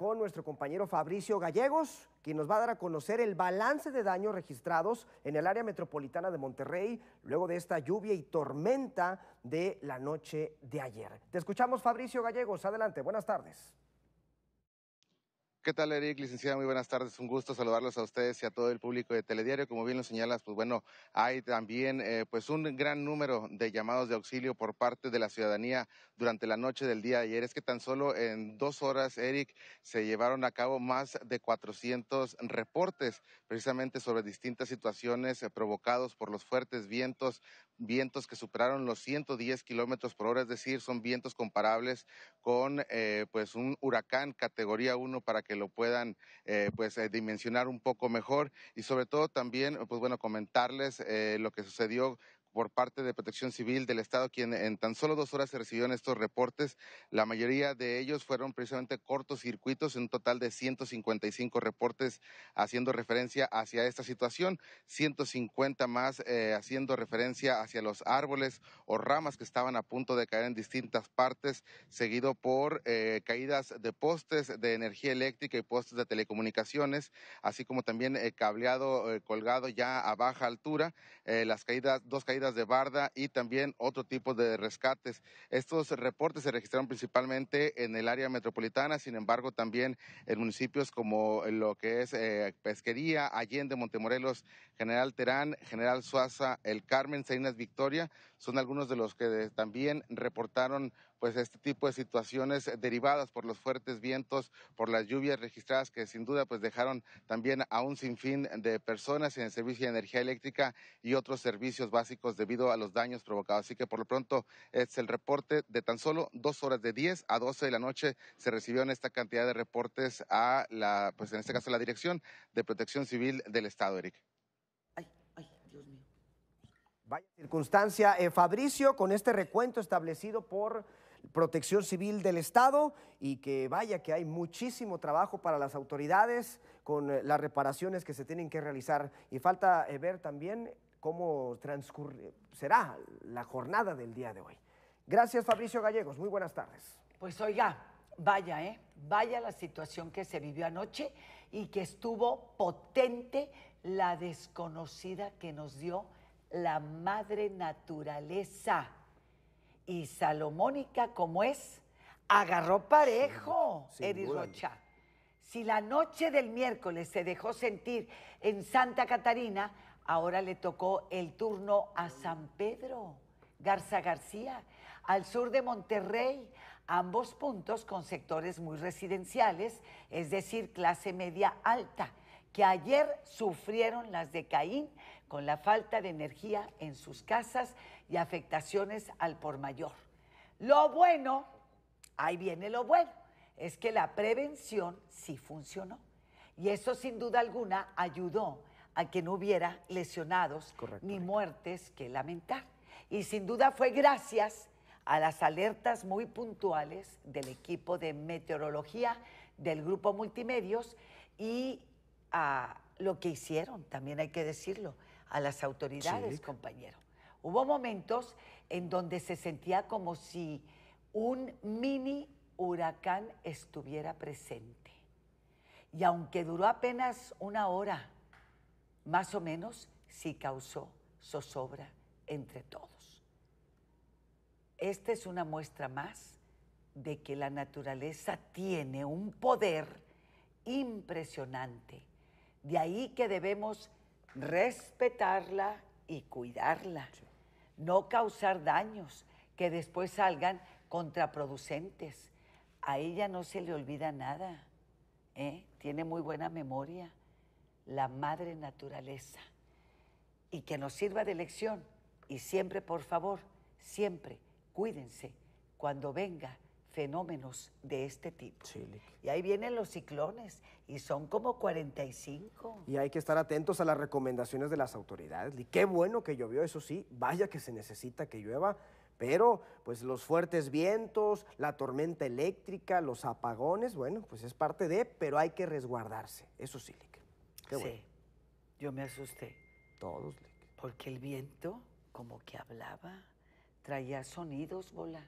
con nuestro compañero Fabricio Gallegos, quien nos va a dar a conocer el balance de daños registrados en el área metropolitana de Monterrey luego de esta lluvia y tormenta de la noche de ayer. Te escuchamos, Fabricio Gallegos. Adelante, buenas tardes. ¿Qué tal, Eric? Licenciada, muy buenas tardes. Un gusto saludarlos a ustedes y a todo el público de Telediario. Como bien lo señalas, pues bueno, hay también eh, pues un gran número de llamados de auxilio por parte de la ciudadanía durante la noche del día de ayer. Es que tan solo en dos horas, Eric, se llevaron a cabo más de 400 reportes precisamente sobre distintas situaciones eh, provocados por los fuertes vientos, vientos que superaron los 110 kilómetros por hora, es decir, son vientos comparables con eh, pues un huracán categoría 1 para que que lo puedan eh, pues eh, dimensionar un poco mejor y sobre todo también pues bueno comentarles eh, lo que sucedió por parte de Protección Civil del Estado, quien en tan solo dos horas se recibieron estos reportes. La mayoría de ellos fueron precisamente cortocircuitos, en un total de 155 reportes haciendo referencia hacia esta situación, 150 más eh, haciendo referencia hacia los árboles o ramas que estaban a punto de caer en distintas partes, seguido por eh, caídas de postes de energía eléctrica y postes de telecomunicaciones, así como también eh, cableado colgado ya a baja altura, las caídas, dos caídas de barda y también otro tipo de rescates. Estos reportes se registraron principalmente en el área metropolitana, sin embargo también en municipios como lo que es eh, Pesquería, Allende, Montemorelos, General Terán, General Suaza, El Carmen, Salinas Victoria, son algunos de los que también reportaron pues este tipo de situaciones eh, derivadas por los fuertes vientos, por las lluvias registradas que sin duda pues dejaron también a un sinfín de personas en el servicio de energía eléctrica y otros servicios básicos debido a los daños provocados. Así que por lo pronto es el reporte de tan solo dos horas de 10 a 12 de la noche se recibieron esta cantidad de reportes a la, pues en este caso la Dirección de Protección Civil del Estado, Eric. Ay, ay, Dios mío. Vaya circunstancia, eh, Fabricio, con este recuento establecido por Protección Civil del Estado y que vaya que hay muchísimo trabajo para las autoridades con eh, las reparaciones que se tienen que realizar y falta eh, ver también cómo transcurrirá será la jornada del día de hoy. Gracias Fabricio Gallegos, muy buenas tardes. Pues oiga, vaya, ¿eh? Vaya la situación que se vivió anoche y que estuvo potente la desconocida que nos dio la madre naturaleza y salomónica como es, agarró parejo Rocha. Si la noche del miércoles se dejó sentir en Santa Catarina, ahora le tocó el turno a San Pedro, Garza García, al sur de Monterrey, ambos puntos con sectores muy residenciales, es decir, clase media alta que ayer sufrieron las de Caín con la falta de energía en sus casas y afectaciones al por mayor. Lo bueno, ahí viene lo bueno, es que la prevención sí funcionó. Y eso sin duda alguna ayudó a que no hubiera lesionados ni muertes que lamentar. Y sin duda fue gracias a las alertas muy puntuales del equipo de meteorología del grupo multimedios y a lo que hicieron, también hay que decirlo, a las autoridades, compañero. Hubo momentos en donde se sentía como si un mini huracán estuviera presente. Y aunque duró apenas una hora, más o menos, sí causó zozobra entre todos. Esta es una muestra más de que la naturaleza tiene un poder impresionante de ahí que debemos respetarla y cuidarla, no causar daños que después salgan contraproducentes. A ella no se le olvida nada, ¿eh? tiene muy buena memoria, la madre naturaleza. Y que nos sirva de lección. Y siempre, por favor, siempre cuídense cuando venga fenómenos de este tipo. Y ahí vienen los ciclones y son como 45. Y hay que estar atentos a las recomendaciones de las autoridades. Y qué bueno que llovió, eso sí, vaya que se necesita que llueva, pero pues los fuertes vientos, la tormenta eléctrica, los apagones, bueno, pues es parte de, pero hay que resguardarse, eso sí, Lick. Qué bueno. Sí, yo me asusté. Todos, Lick. Porque el viento como que hablaba, traía sonidos bola.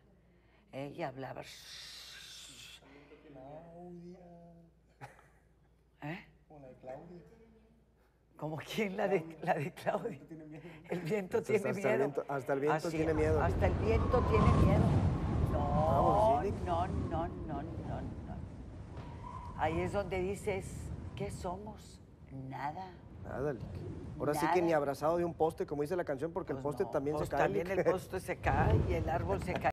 Ella hablaba. ¿Eh? Claudia. ¿Eh? ¿Cómo la de Claudia. ¿Cómo quién? La de, Claudia. El viento tiene miedo. hasta, El viento, tiene miedo. Hasta el viento tiene miedo. No, no, no, no, no, Ahí es donde dices, ¿qué somos? Nada. Ahora sí que ni abrazado de un poste, como dice la canción, porque el pues poste también se pues cae. También el poste se cae y el árbol se cae.